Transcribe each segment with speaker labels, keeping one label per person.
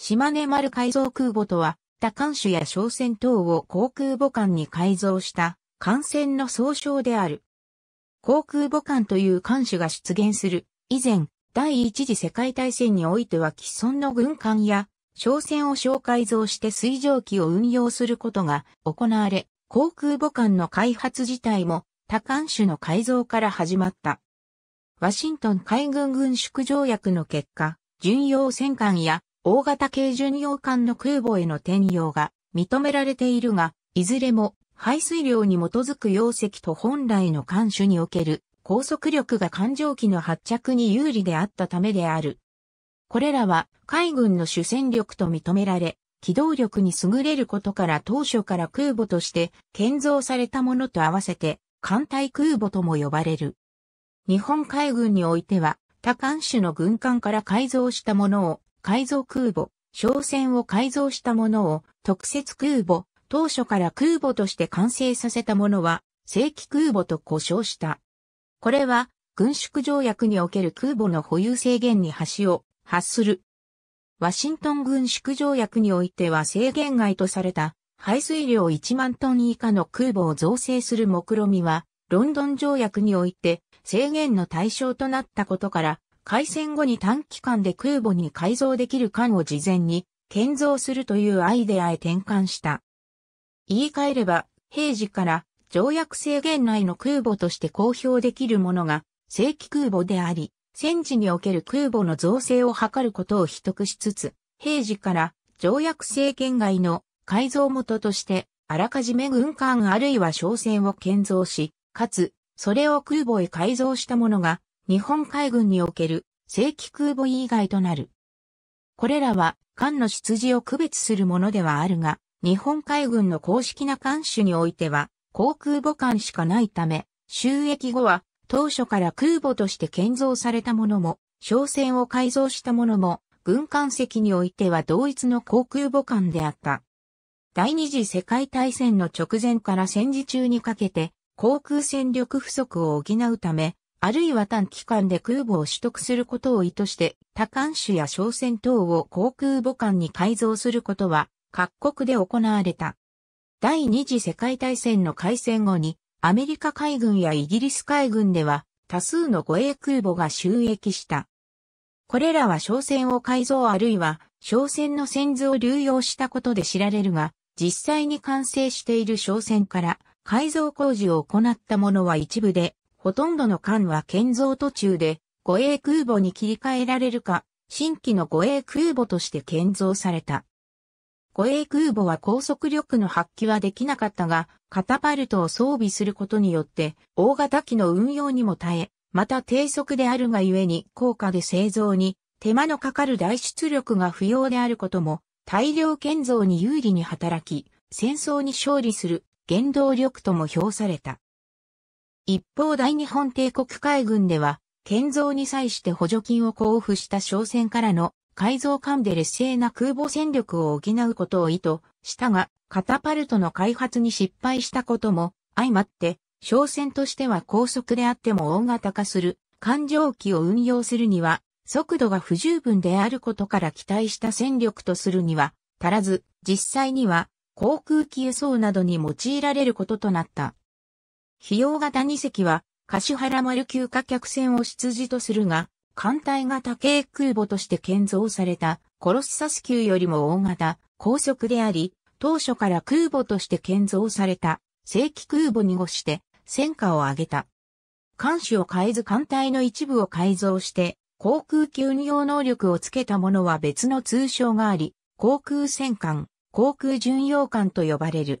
Speaker 1: 島根丸改造空母とは、多艦種や商船等を航空母艦に改造した艦船の総称である。航空母艦という艦種が出現する。以前、第一次世界大戦においては既存の軍艦や商船を小改造して水蒸気を運用することが行われ、航空母艦の開発自体も多艦種の改造から始まった。ワシントン海軍軍縮条約の結果、巡洋戦艦や大型軽巡洋艦の空母への転用が認められているが、いずれも排水量に基づく容積と本来の艦首における高速力が艦上機の発着に有利であったためである。これらは海軍の主戦力と認められ、機動力に優れることから当初から空母として建造されたものと合わせて艦隊空母とも呼ばれる。日本海軍においては他艦種の軍艦から改造したものを改造空母、商船を改造したものを特設空母、当初から空母として完成させたものは正規空母と呼称した。これは軍縮条約における空母の保有制限に橋を発する。ワシントン軍縮条約においては制限外とされた排水量1万トン以下の空母を造成する目論みはロンドン条約において制限の対象となったことから開戦後に短期間で空母に改造できる艦を事前に建造するというアイデアへ転換した。言い換えれば、平時から条約制限内の空母として公表できるものが正規空母であり、戦時における空母の造成を図ることを秘匿しつつ、平時から条約制限外の改造元として、あらかじめ軍艦あるいは商船を建造し、かつ、それを空母へ改造したものが、日本海軍における正規空母以外となる。これらは艦の出自を区別するものではあるが、日本海軍の公式な艦種においては、航空母艦しかないため、収益後は当初から空母として建造されたものも、商船を改造したものも、軍艦席においては同一の航空母艦であった。第二次世界大戦の直前から戦時中にかけて、航空戦力不足を補うため、あるいは短期間で空母を取得することを意図して、多艦種や商船等を航空母艦に改造することは、各国で行われた。第二次世界大戦の開戦後に、アメリカ海軍やイギリス海軍では、多数の護衛空母が収益した。これらは商船を改造あるいは商船の先図を流用したことで知られるが、実際に完成している商船から改造工事を行ったものは一部でほとんどの艦は建造途中で護衛空母に切り替えられるか、新規の護衛空母として建造された。護衛空母は高速力の発揮はできなかったが、カタパルトを装備することによって、大型機の運用にも耐え、また低速であるがゆえに高価で製造に手間のかかる大出力が不要であることも、大量建造に有利に働き、戦争に勝利する原動力とも評された。一方大日本帝国海軍では、建造に際して補助金を交付した商船からの改造艦で劣勢な空母戦力を補うことを意図したが、カタパルトの開発に失敗したことも相まって、商船としては高速であっても大型化する艦上機を運用するには、速度が不十分であることから期待した戦力とするには、足らず、実際には航空機輸送などに用いられることとなった。費用型2隻は、柏原丸級貨客船を出自とするが、艦隊型軽空母として建造されたコロッサス級よりも大型、高速であり、当初から空母として建造された正規空母に越して戦果を上げた。艦首を変えず艦隊の一部を改造して、航空機運用能力をつけたものは別の通称があり、航空戦艦、航空巡洋艦と呼ばれる。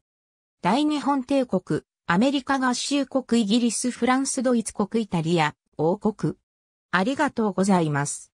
Speaker 1: 大日本帝国、アメリカ合衆国イギリスフランスドイツ国イタリア、王国。ありがとうございます。